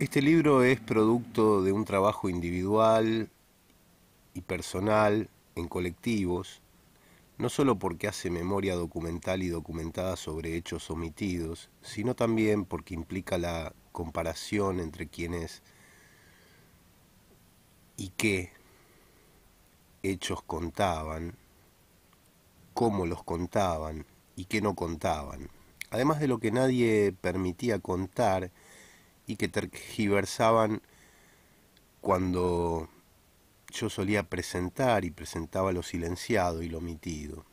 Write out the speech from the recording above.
Este libro es producto de un trabajo individual y personal en colectivos, no solo porque hace memoria documental y documentada sobre hechos omitidos, sino también porque implica la comparación entre quienes y qué hechos contaban, cómo los contaban y qué no contaban. Además de lo que nadie permitía contar, y que tergiversaban cuando yo solía presentar y presentaba lo silenciado y lo omitido.